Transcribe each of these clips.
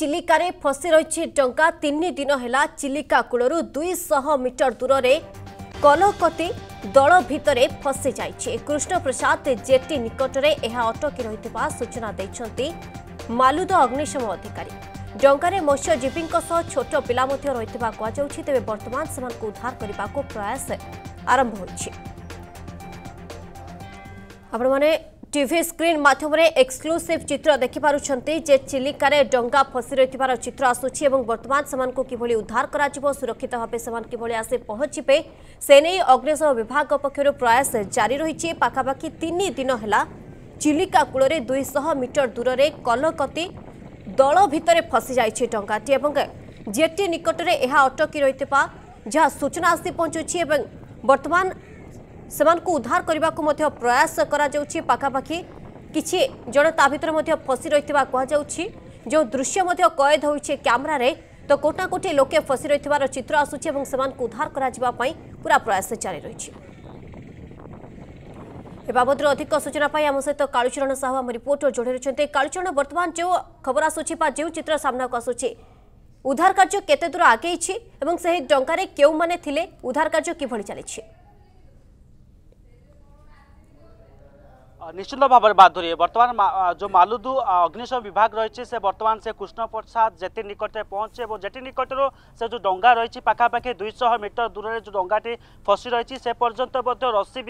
চিলিকারে foci রয়েছে ডঙ্গা তিন দিন হেলা চিলিকা কূলর দুইশহ মিটর দূরে কলকতি দল ভিতরে ফসি যাই কৃষ্ণপ্রসাদ জেটি নিকটরে এহা অটকি রহিথিবা সূচনা দিয়েছেন মালুদ অগ্নিশম অধিকারী ডঙ্গারে মৎস্যজীবীঙ্ক সহ ছোট পিলা মধ্য রহিথিবা কুযাচ্ছে তবে বর্তমান সেমানকু উদ্ধার করা প্রয়াস আরম্ভ হয়েছে আপনার টিভি স্ক্রিন মাধ্যমে এক্সক্লুসিভ চিত্র দেখিপারুচ্ছেন যে চিলিকার ডঙ্গা ফসি রয়েছে চিত্র আসুচি এবং বর্তমান সে কিভাবে উদ্ধার করা সুরক্ষিত ভাবে সে কিভাবে আসি পৌঁছবে সে নিয়ে অগ্নিশম বিভাগ পক্ষ প্রয়াস জারি রয়েছে পাখাপাখি তিন দিন হল চিলিকা কূলরে দুইশহ মিটর দূরের কলকতি দল ভিতরে ফসি যাই ডঙ্গাটি এবং জেটি নিকটরে এ অটকি রয়েছে যা সূচনা আসি পৌঁছুছি এবং বর্তমান ସେମାନଙ୍କୁ ଉଦ୍ଧାର କରିବାକୁ ମଧ୍ୟ ପ୍ରୟାସ କରାଯାଉଛି ପାଖାପାଖି କିଛି ଜଣ ତା ଭିତରେ ମଧ୍ୟ ଫସି ରହିଥିବା କୁହାଯାଉଛି ଯେଉଁ ଦୃଶ୍ୟ ମଧ୍ୟ କଏଦ ହୋଇଛି କ୍ୟାମେରାରେ ତ କୋଟା କୋଟି ଲୋକେ ଫସି ରହିଥିବାର ଚିତ୍ର ଆସୁଛି ଏବଂ ସେମାନଙ୍କୁ ଉଦ୍ଧାର କରାଯିବା ପାଇଁ ପୁରା ପ୍ରୟାସ ଜାରି ରହିଛି ଏ বাবদরে ଅଧିକ ସୂଚନା ପାଇଁ ଆମ ସହିତ কালুচরণ সাহু আমার রিপোর্টর যোড়ে রয়েছেন কালুচরণ বর্তমান যে খবর আসুচি বা যে চিত্র সামনাকু আসুচি উদ্ধার কার্য কেতে দূর আগেইছি এবং সেই ডঙ্কারে কেউ মানে থিলে উদ্ধার কার্য কিভাবে নিশ্চিন্ত ভাবে বাদ ধরিয়ে বর্তমান যে মালুদু অগ্নিশম বিভাগ রয়েছে সে বর্তমান সে কৃষ্ণ প্রসাদ জেটি নিকটে পৌঁছে এবং জেটি নিকটর সে যে ডঙ্গা রয়েছে পাখাপাখি দুইশহ মিটর দূরের যে ডঙ্গাটি ফসি রয়েছে সে পর্যন্ত মধ্যে রশি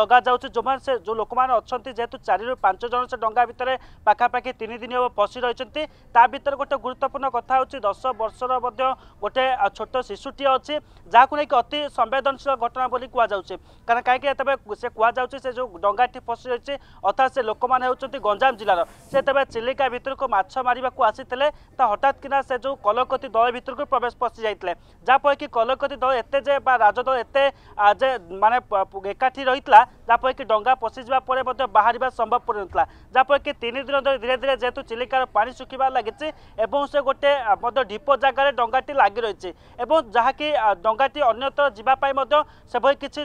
লগা যাচ্ছে যে সে যে লোক অনেক যেহেতু চারি পাঁচ জন সে ডঙ্গা ভিতরে পাখাপাখি তিন দিন হব ফসি রয়েছেন তা ভিতরে গোটে গুরুত্বপূর্ণ কথা হচ্ছে দশ বর্ষর মধ্যে গোটে ছোট শিশুটি অছি যা অতি সংবেদনশীল ঘটনা বলে কুয়া যাচ্ছে কারণ কাইকি সেতবে সে কুয়া যাচ্ছে সে যে ডঙ্গাটি ফসি রয়েছে অর্থাৎ সে লোক হচ্ছেন গঞ্জাম জেলার সে তবে চিলিকা ভিতরক মাছ মারা আসিলে তা হঠাৎ কিনা সে যে কলকতি দল ভিতরক প্রবেশ পশি যাই যাফলে কি কলকতি দল এতে যে বা রাজদল এতে যে মানে একাঠি রয়েছিল যাফলে কি ডঙ্গা পশি যা পরে বাহার সম্ভবপর নথিলা যাফলে কি তিন দিন ধরে ধীরে ধীরে যেহেতু চিলিকার পা শুকিবা লাগিছে এবং সে গোটে ঢিপ জায়গায় ডঙ্গাটি লাগি রয়েছে এবং যাকি ডঙ্গাটি অন্যত্র যা সেভাবে কিছু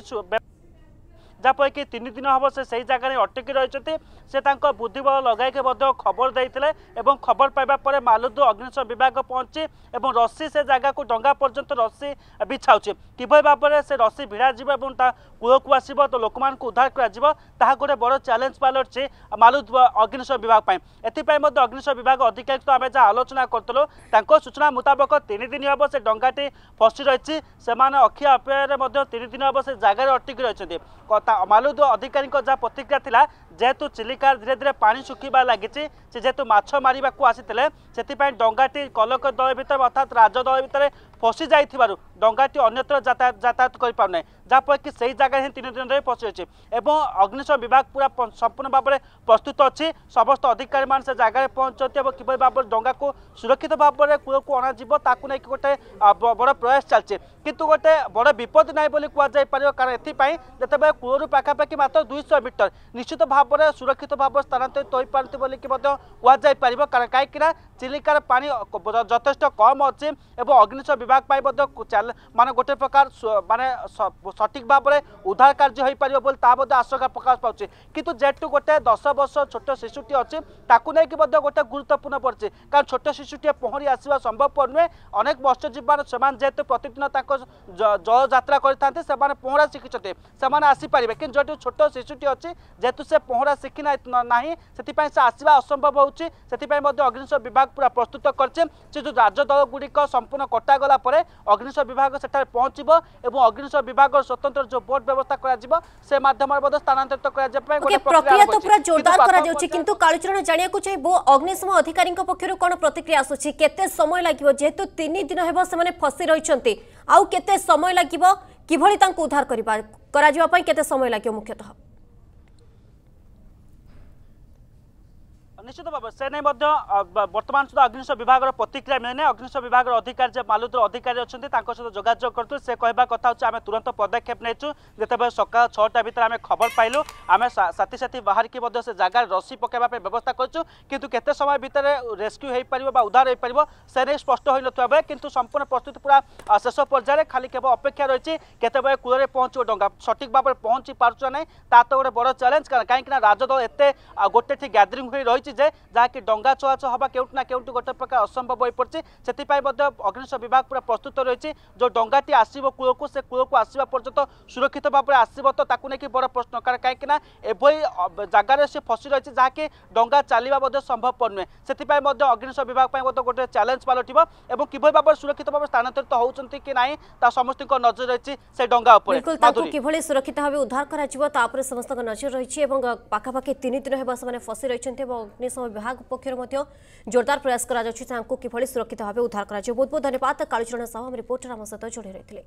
ଯାହାଫଳରେ କି ତିନି ଦିନ ହେବ ସେ ସେହି ଜାଗାରେ ଅଟକି ରହିଛନ୍ତି ସେ ତାଙ୍କ ବୁଦ୍ଧିବଳ ଲଗାଇକି ମଧ୍ୟ ଖବର ଦେଇଥିଲେ ଏବଂ ଖବର ପାଇବା ପରେ ମାଲୁଦୁ ଅଗ୍ନିଶମ ବିଭାଗ ପହଞ୍ଚି ଏବଂ ରସି ସେ ଜାଗାକୁ ଡଙ୍ଗା ପର୍ଯ୍ୟନ୍ତ ରସି ବିଛାଉଛି କିଭଳି ଭାବରେ ସେ ରସି ଭିଡ଼ାଯିବ ଏବଂ ତା କୂଳକୁ ଆସିବ ତ ଲୋକମାନଙ୍କୁ ଉଦ୍ଧାର କରାଯିବ ତାହା ଗୋଟେ ବଡ଼ ଚ୍ୟାଲେଞ୍ଜ ପାଲଟିଛି ମାଲୁଦୁ ଅଗ୍ନିଶମ ବିଭାଗ ପାଇଁ ଏଥିପାଇଁ ମଧ୍ୟ ଅଗ୍ନିଶମ ବିଭାଗ ଅଧିକାରୀ ଆମେ ଯାହା ଆଲୋଚନା କରୁଥିଲୁ ତାଙ୍କ ସୂଚନା ମୁତାବକ ତିନି ଦିନ ହେବ ସେ ଡଙ୍ଗାଟି ଫସି ରହିଛି ସେମାନେ ଅଖିଆ ଅପେୟରେ ମଧ୍ୟ ତିନି ଦିନ ହେବ ସେ ଜାଗାରେ ଅଟକି ରହିଛନ୍ତି ଅମାଲୁଦ୍ଧ ଅଧିକାରୀଙ୍କ ଯାହା ପ୍ରତିକ୍ରିୟା ଥିଲା যেহেতু চিলিকা ধীরে ধীরে পানি শুকিবা লাগিছে সে যেহেতু মাছ মারিবাকু আসিলে সেপাই ডঙ্গাটি কলক দল ভিতরে অর্থাৎ রাজ দল ভিতরে ফসি যাই ডঙ্গাটি অন্যত্র যাতায়াত যাতায়াত করে পু না যাফলে কি সেই জায়গায় ହିଁ ତିନି ଦିନ ଧରି ପଶିଅଛି ଏବଂ ଅଗ୍ନିଶମ ବିଭାଗ ପୁରା ସମ୍ପୂର୍ଣ୍ଣ ଭାବରେ ପ୍ରସ୍ତୁତ ଅଛି ସମସ୍ତ ଅଧିକାରୀମାନେ ସେ ଜାଗାରେ ପହଞ୍ଚନ୍ତି ଏବଂ କିଭଳି ଭାବରେ ଡଙ୍ଗାକୁ ସୁରକ୍ଷିତ ଭାବରେ କୂଳକୁ ଅଣାଯିବ ତାକୁ ନେଇକି ଗୋଟେ ବଡ଼ ପ୍ରୟାସ ଚାଲିଛି କିନ୍ତୁ ଗୋଟେ ବଡ଼ ବିପଦ ନାହିଁ ବୋଲି କୁହାଯାଇପାରିବ କାରଣ ଏଥିପାଇଁ ଯେତେବେଳେ କୂଳରୁ ପାଖାପାଖି ମାତ୍ର ଦୁଇଶହ ମିଟର ନିଶ୍ଚିତ ଭାବରେ ভাবে সুরক্ষিত ভাবে স্থানান্তরিত হয়ে বলি কুযাই পাব কারণ কিনা চিলিকার পা যথেষ্ট কম অছি এবং অগ্নিশম বিভাগ পাই মানে গোটে প্রকার মানে সঠিক ভাবে উদ্ধার কার্য হয়ে পাব বলে তা আশঙ্কা প্রকাশ পাচ্ছে কিন্তু যেহেতু গোটে দশ বর্ষ ছোট শিশুটি অছি তাকে নেই গোটে গুরুত্বপূর্ণ পড়ছে কারণ ছোট শিশুটি পহরি আসা সম্ভবপর নুহে অনেক মৎস্যজীবী সে যেহেতু প্রতিদিন তাঁর জলযাত্রা করে থাকে সে পহরা শিখিছেন সে আসিপারে কিন্তু যেহেতু ছোট শিশুটি অছি যেহেতু সে ପହଁରା ଶିଖିନାହିଁ ନାହିଁ ସେଥିପାଇଁ ସେ ଆସିବା ଅସମ୍ଭବ ହେଉଛି ସେଥିପାଇଁ ମଧ୍ୟ ଅଗ୍ନିଶମ ବିଭାଗ ପୁରା ପ୍ରସ୍ତୁତ କରିଛି ସେ ଯେଉଁ ରାଜଦଳଗୁଡ଼ିକ ସମ୍ପୂର୍ଣ୍ଣ କଟାଗଲା ପରେ ଅଗ୍ନିଶମ ବିଭାଗ ସେଠାରେ ପହଞ୍ଚିବ ଏବଂ ଅଗ୍ନିଶମ ବିଭାଗର ସ୍ୱତନ୍ତ୍ର ଯେଉଁ ବୋଟ୍ ବ୍ୟବସ୍ଥା କରାଯିବ ସେ ମାଧ୍ୟମରେ ମଧ୍ୟ ସ୍ଥାନାନ୍ତରିତ କରାଯିବା ପାଇଁ ଗୋଟେ ପ୍ରକ୍ରିୟା ତ ପୁରା ଜୋରଦାର କରାଯାଉଛି କିନ୍ତୁ କାଳୁଚରଣ ଜାଣିବାକୁ ଚାହିଁବୁ ଅଗ୍ନିଶମ ଅଧିକାରୀଙ୍କ ପକ୍ଷରୁ କ'ଣ ପ୍ରତିକ୍ରିୟା ଆସୁଛି କେତେ ସମୟ ଲାଗିବ ଯେହେତୁ ତିନି ଦିନ ହେବ ସେମାନେ ଫସି ରହିଛନ୍ତି ଆଉ କେତେ ସମୟ ଲାଗିବ କିଭଳି ତାଙ୍କୁ ଉଦ୍ଧାର କରିବା କରାଯିବା ପାଇଁ କେତେ ସମୟ ଲାଗିବ ମୁଖ୍ୟତଃ নিশ্চিত ভাবে সে নেই বর্তমান সুদ্ধা অগ্নিশ বিভাগ প্রতিক্রিয়া মিলে অগ্নিশ বিভাগ অধিকারী যে মালুদ্র অধিকারী অনেক তাঁর সহ যোগাযোগ করতু সে কহা কথা হচ্ছে আমি তুরন্ত পদক্ষেপ নেইছু যেত সকাল ছটা ভিতরে আমি খবর পাইলু আমি সাথে বাহারিকি মধ্য সে জায়গায় রসি পকাইবা ব্যবস্থা করছু কিন্তু কত সময় ভিতরে রেস্কিউ হয়ে পার বা উদ্ধার হয়ে পার সে নিয়ে স্পষ্ট হয়ে নথিবাবে কিন্তু সম্পূর্ণ প্রস্তুতি পুরা শেষ পর্যায়ে খালি কেবল অপেক্ষা রয়েছে কেতবে কূলরে পৌঁছব ডঙ্গা সঠিক ভাবে পৌঁছি পারছু না তা তো গোটে বড় চ্যালেঞ্জ কারণ কিনা রাজদল এত গোটে ঠিক গ্যাদরিং হয়ে রয়েছে ରହିଛି ଯେ ଯାହାକି ଡଙ୍ଗା ଚୁଆଚ ହେବା କେଉଁଠି ନା କେଉଁଠି ଗୋଟେ ପ୍ରକାର ଅସମ୍ଭବ ହୋଇପଡ଼ିଛି ସେଥିପାଇଁ ମଧ୍ୟ ଅଗ୍ନିଶମ ବିଭାଗ ପୁରା ପ୍ରସ୍ତୁତ ରହିଛି ଯେଉଁ ଡଙ୍ଗାଟି ଆସିବ କୂଳକୁ ସେ କୂଳକୁ ଆସିବା ପର୍ଯ୍ୟନ୍ତ ସୁରକ୍ଷିତ ଭାବରେ ଆସିବ ତ ତାକୁ ନେଇକି ବଡ଼ ପ୍ରଶ୍ନ କାରଣ କାହିଁକିନା ଏଭଳି ଜାଗାରେ ସେ ଫସି ରହିଛି ଯାହାକି ଡଙ୍ଗା ଚାଲିବା ମଧ୍ୟ ସମ୍ଭବପର ନୁହେଁ ସେଥିପାଇଁ ମଧ୍ୟ ଅଗ୍ନିଶମ ବିଭାଗ ପାଇଁ ମଧ୍ୟ ଗୋଟେ ଚ୍ୟାଲେଞ୍ଜ ପାଲଟିବ ଏବଂ କିଭଳି ଭାବରେ ସୁରକ୍ଷିତ ଭାବେ ସ୍ଥାନାନ୍ତରିତ ହେଉଛନ୍ତି କି ନାହିଁ ତା ସମସ୍ତଙ୍କ ନଜର ରହିଛି ସେ ଡଙ୍ଗା ଉପରେ କିଭଳି ସୁରକ୍ଷିତ ଭାବେ ଉଦ୍ଧାର କରାଯିବ ତା ଉପରେ ସମସ୍ତଙ୍କ ନଜର ରହିଛି ଏବଂ ପାଖାପାଖି ତିନି ଦିନ ହେବ ସେମାନେ ଫସି ରହିଛନ୍ତି ଏବଂ ଅଗ୍ନିଶମ ବିଭାଗ ପକ୍ଷରୁ ମଧ୍ୟ ଜୋରଦାର ପ୍ରୟାସ କରାଯାଉଛି ତାଙ୍କୁ କିଭଳି ସୁରକ୍ଷିତ ଭାବେ ଉଦ୍ଧାର କରାଯିବ ବହୁତ ବହୁତ ଧନ୍ୟବାଦ କାଳୁଚରଣ ସାହୁ ଆମ ରିପୋର୍ଟର ଆମ ସହିତ ଯୋଡ଼ି ରହିଥିଲେ